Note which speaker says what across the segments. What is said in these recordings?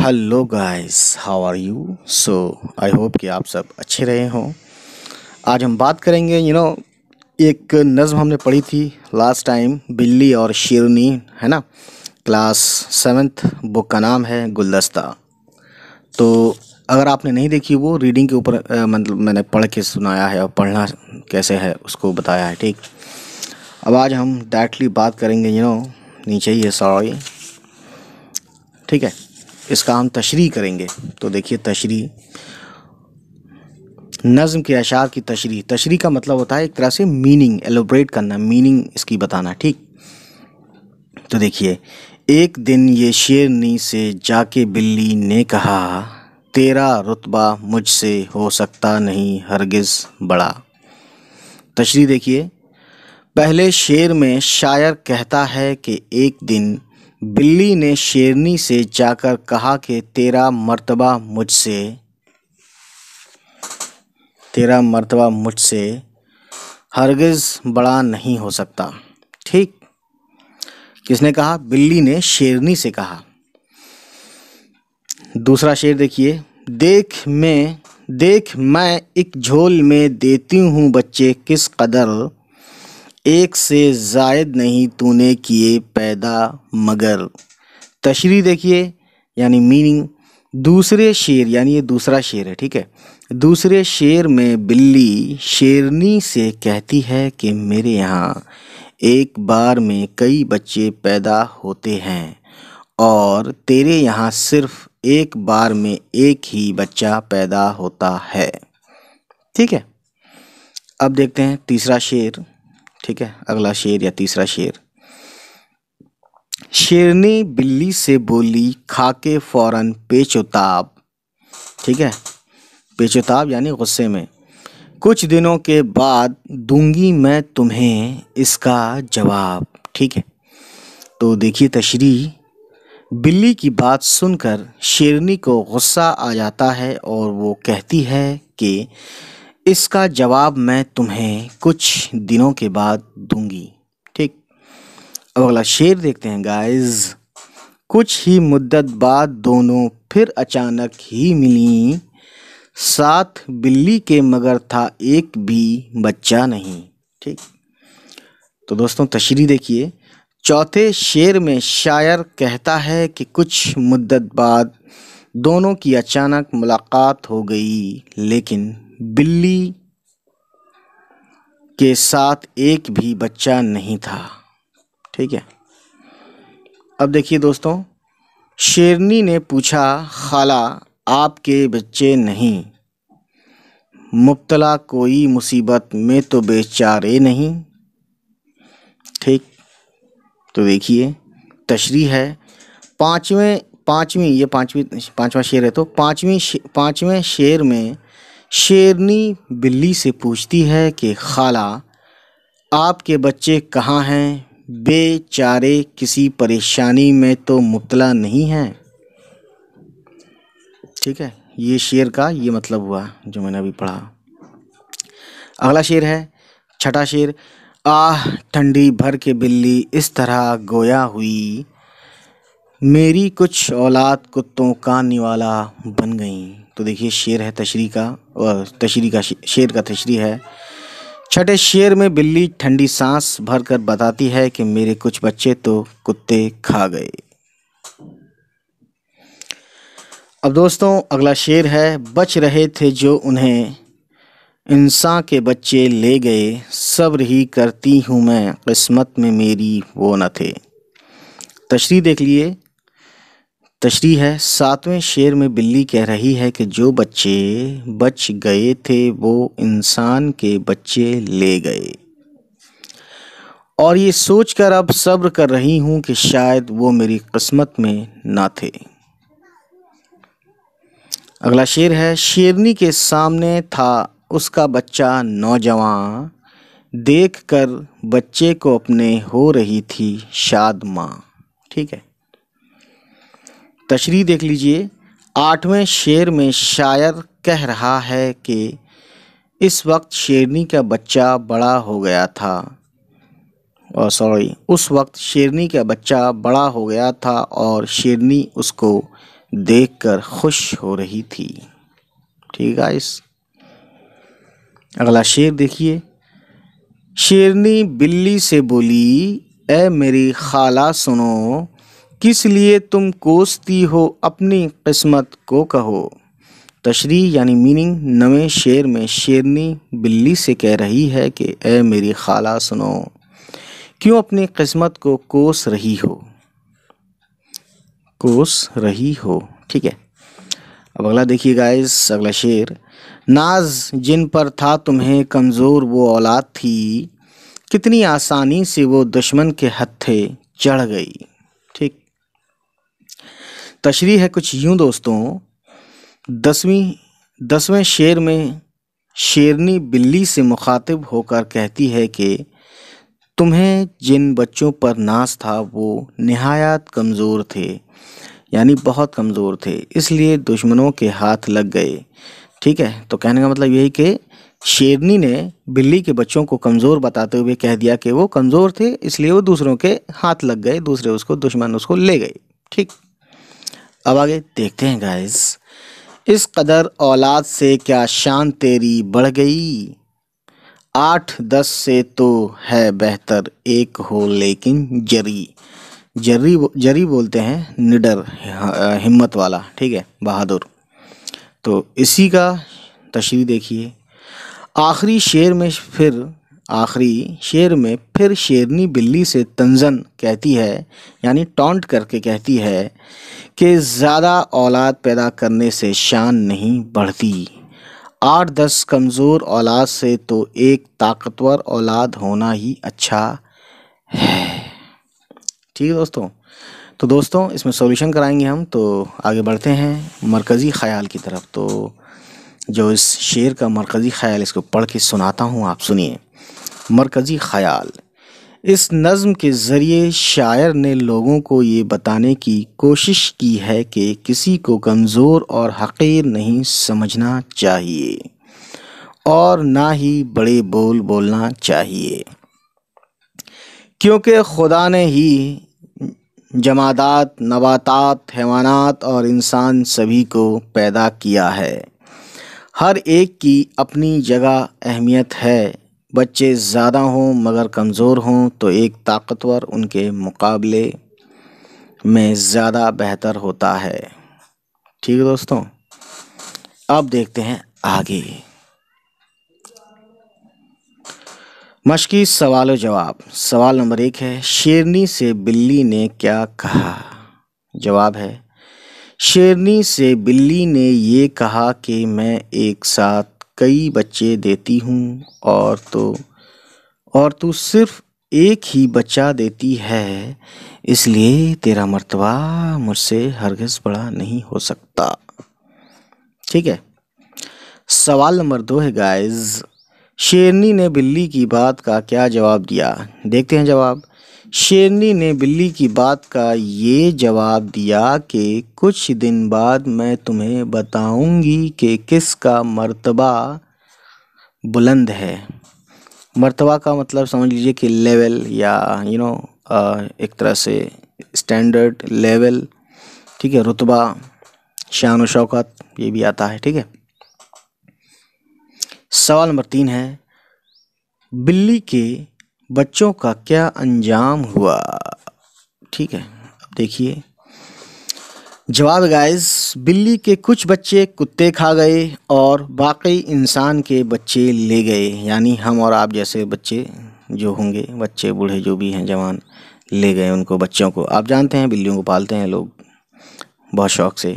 Speaker 1: hello guys how are you so I hope कि आप सब अच्छे रहे हों आज हम बात करेंगे यू you नो know, एक नज़म हमने पढ़ी थी लास्ट टाइम बिल्ली और शेरनी है ना क्लास सेवन्थ बुक का नाम है गुलदस्ता तो अगर आपने नहीं देखी वो रीडिंग के ऊपर मतलब मैंने पढ़ के सुनाया है और पढ़ना कैसे है उसको बताया है ठीक अब आज हम डायरेक्टली बात करेंगे यू नो नीचे ही है सॉरी ठीक है इसका हम तशरी करेंगे तो देखिए तशरी नज़म के अशार की तशरी तशरी का मतलब होता है एक तरह से मीनिंग एलोब्रेट करना मीनिंग इसकी बताना ठीक तो देखिए एक दिन ये शेरनी से जाके बिल्ली ने कहा तेरा रुतबा मुझसे हो सकता नहीं हरगिज़ बड़ा तशरी देखिए पहले शेर में शायर कहता है कि एक दिन बिल्ली ने शेरनी से जाकर कहा कि तेरा मर्तबा मुझसे तेरा मर्तबा मुझसे हरगिज़ बड़ा नहीं हो सकता ठीक किसने कहा बिल्ली ने शेरनी से कहा दूसरा शेर देखिए देख मैं देख मैं एक झोल में देती हूँ बच्चे किस कदर एक से जायद नहीं तूने किए पैदा मगर तशरी देखिए यानी मीनिंग दूसरे शेर यानी ये दूसरा शेर है ठीक है दूसरे शेर में बिल्ली शेरनी से कहती है कि मेरे यहाँ एक बार में कई बच्चे पैदा होते हैं और तेरे यहाँ सिर्फ एक बार में एक ही बच्चा पैदा होता है ठीक है अब देखते हैं तीसरा शेर ठीक है अगला शेर या तीसरा शेर शेरनी बिल्ली से बोली खाके फौरन पेचोताब ठीक है पेचोताब यानी गुस्से में कुछ दिनों के बाद दूंगी मैं तुम्हें इसका जवाब ठीक है तो देखिए तशरी बिल्ली की बात सुनकर शेरनी को गुस्सा आ जाता है और वो कहती है कि इसका जवाब मैं तुम्हें कुछ दिनों के बाद दूंगी ठीक अब अगला शेर देखते हैं गाइस कुछ ही मुद्दत बाद दोनों फिर अचानक ही मिली साथ बिल्ली के मगर था एक भी बच्चा नहीं ठीक तो दोस्तों तशरी देखिए चौथे शेर में शायर कहता है कि कुछ मुद्दत बाद दोनों की अचानक मुलाकात हो गई लेकिन बिल्ली के साथ एक भी बच्चा नहीं था ठीक है अब देखिए दोस्तों शेरनी ने पूछा खाला आपके बच्चे नहीं मुबतला कोई मुसीबत में तो बेचारे नहीं ठीक तो देखिए तशरी है पाँचवें पाँचवीं ये पाँचवीं पाँचवा शेर है तो पाँचवीं पाँचवें शेर में शेरनी बिल्ली से पूछती है कि खाला आपके बच्चे कहाँ हैं बेचारे किसी परेशानी में तो मुबतला नहीं हैं ठीक है ये शेर का ये मतलब हुआ जो मैंने अभी पढ़ा अगला शेर है छठा शेर आह ठंडी भर के बिल्ली इस तरह गोया हुई मेरी कुछ औलाद कुत्तों का निवाला बन गई तो देखिए शेर है तशरी का तशरी का शेर का तशरी है छठे शेर में बिल्ली ठंडी सांस भर कर बताती है कि मेरे कुछ बच्चे तो कुत्ते खा गए अब दोस्तों अगला शेर है बच रहे थे जो उन्हें इंसान के बच्चे ले गए सब्र ही करती हूँ मैं किस्मत में मेरी वो न थे तशरी देख लिए तशरी है सातवें शेर में बिल्ली कह रही है कि जो बच्चे बच गए थे वो इंसान के बच्चे ले गए और ये सोचकर अब सब्र कर रही हूँ कि शायद वो मेरी किस्मत में ना थे अगला शेर है शेरनी के सामने था उसका बच्चा नौजवान देख कर बच्चे को अपने हो रही थी शाद माँ ठीक है तशरी देख लीजिए आठवें शेर में शायर कह रहा है कि इस वक्त शेरनी का बच्चा बड़ा हो गया था और सॉरी उस वक्त शेरनी का बच्चा बड़ा हो गया था और शेरनी उसको देखकर खुश हो रही थी ठीक है इस अगला शेर देखिए शेरनी बिल्ली से बोली ए मेरी खाला सुनो किस लिए तुम कोसती हो अपनी किस्मत को कहो तशरी यानी मीनिंग नवे शेर में शेरनी बिल्ली से कह रही है कि ए मेरी खाला सुनो क्यों अपनी किस्मत को कोस रही हो कोस रही हो ठीक है अब अगला देखिए गाइस अगला शेर नाज जिन पर था तुम्हें कमज़ोर वो औलाद थी कितनी आसानी से वो दुश्मन के हत्थे चढ़ गई तशरी है कुछ यूं दोस्तों दसवीं दसवें शेर में शेरनी बिल्ली से मुखातिब होकर कहती है कि तुम्हें जिन बच्चों पर नाश था वो नहायत कमज़ोर थे यानी बहुत कमज़ोर थे इसलिए दुश्मनों के हाथ लग गए ठीक है तो कहने का मतलब यही कि शेरनी ने बिल्ली के बच्चों को कमज़ोर बताते हुए कह दिया कि वो कमज़ोर थे इसलिए वो दूसरों के हाथ लग गए दूसरे उसको दुश्मन उसको ले गए ठीक अब आगे देखते हैं गाइस इस कदर औलाद से क्या शान तेरी बढ़ गई आठ दस से तो है बेहतर एक हो लेकिन जरी जरी जरी बोलते हैं निडर हिम्मत वाला ठीक है बहादुर तो इसी का तशरी देखिए आखिरी शेर में फिर आखिरी शेर में फिर शेरनी बिल्ली से तंजन कहती है यानी टॉन्ट करके कहती है कि ज़्यादा औलाद पैदा करने से शान नहीं बढ़ती आठ दस कमज़ोर औलाद से तो एक ताकतवर औलाद होना ही अच्छा है ठीक है दोस्तों तो दोस्तों इसमें सॉल्यूशन कराएंगे हम तो आगे बढ़ते हैं मरकज़ी ख़याल की तरफ तो जो इस शेर का मरकज़ी ख़याल इसको पढ़ के सुनाता हूँ आप सुनिए मरकज़ी ख़याल इस नज़म के ज़रिए शायर ने लोगों को ये बताने की कोशिश की है कि किसी को कमज़ोर और हक़ीर नहीं समझना चाहिए और ना ही बड़े बोल बोलना चाहिए क्योंकि खुदा ने ही जमादात नबातात हैवानात और इंसान सभी को पैदा किया है हर एक की अपनी जगह अहमियत है बच्चे ज़्यादा हों मगर कमज़ोर हों तो एक ताकतवर उनके मुकाबले में ज़्यादा बेहतर होता है ठीक है दोस्तों अब देखते हैं आगे मशकी सवाल और जवाब सवाल नंबर एक है शेरनी से बिल्ली ने क्या कहा जवाब है शेरनी से बिल्ली ने ये कहा कि मैं एक साथ कई बच्चे देती हूँ और तो और तू सिर्फ एक ही बच्चा देती है इसलिए तेरा मर्तबा मुझसे हरगिज बड़ा नहीं हो सकता ठीक है सवाल नंबर दो है गाइस शेरनी ने बिल्ली की बात का क्या जवाब दिया देखते हैं जवाब शेरनी ने बिल्ली की बात का ये जवाब दिया कि कुछ दिन बाद मैं तुम्हें बताऊंगी कि किसका मर्तबा बुलंद है मर्तबा का मतलब समझ लीजिए कि लेवल या यू नो एक तरह से स्टैंडर्ड लेवल ठीक है रुतबा शान शौकत ये भी आता है ठीक है सवाल नंबर तीन है बिल्ली के बच्चों का क्या अंजाम हुआ ठीक है अब देखिए जवाब गाइस बिल्ली के कुछ बच्चे कुत्ते खा गए और बाकी इंसान के बच्चे ले गए यानी हम और आप जैसे बच्चे जो होंगे बच्चे बूढ़े जो भी हैं जवान ले गए उनको बच्चों को आप जानते हैं बिल्लियों को पालते हैं लोग बहुत शौक से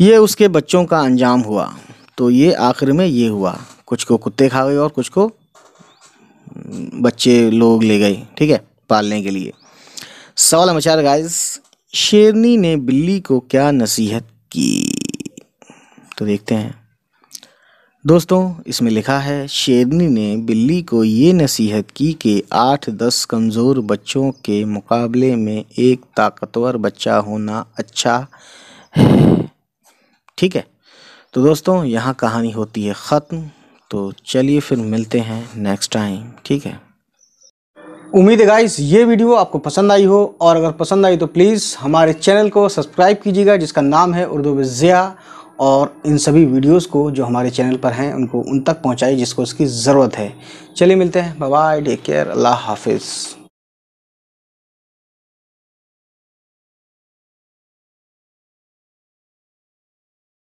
Speaker 1: ये उसके बच्चों का अंजाम हुआ तो ये आखिर में ये हुआ कुछ को कुत्ते खा गए और कुछ को बच्चे लोग ले गए ठीक है पालने के लिए सवाल चार गाइस शेरनी ने बिल्ली को क्या नसीहत की तो देखते हैं दोस्तों इसमें लिखा है शेरनी ने बिल्ली को ये नसीहत की कि आठ दस कमज़ोर बच्चों के मुकाबले में एक ताकतवर बच्चा होना अच्छा है ठीक है तो दोस्तों यहाँ कहानी होती है ख़त्म तो चलिए फिर मिलते हैं नेक्स्ट टाइम ठीक है उम्मीद है गाइस ये वीडियो आपको पसंद आई हो और अगर पसंद आई तो प्लीज़ हमारे चैनल को सब्सक्राइब कीजिएगा जिसका नाम है उर्दू ज़िया और इन सभी वीडियोस को जो हमारे चैनल पर हैं उनको उन तक पहुंचाइए जिसको उसकी ज़रूरत है चलिए मिलते हैं बाय टेक केयर अल्लाह हाफिज़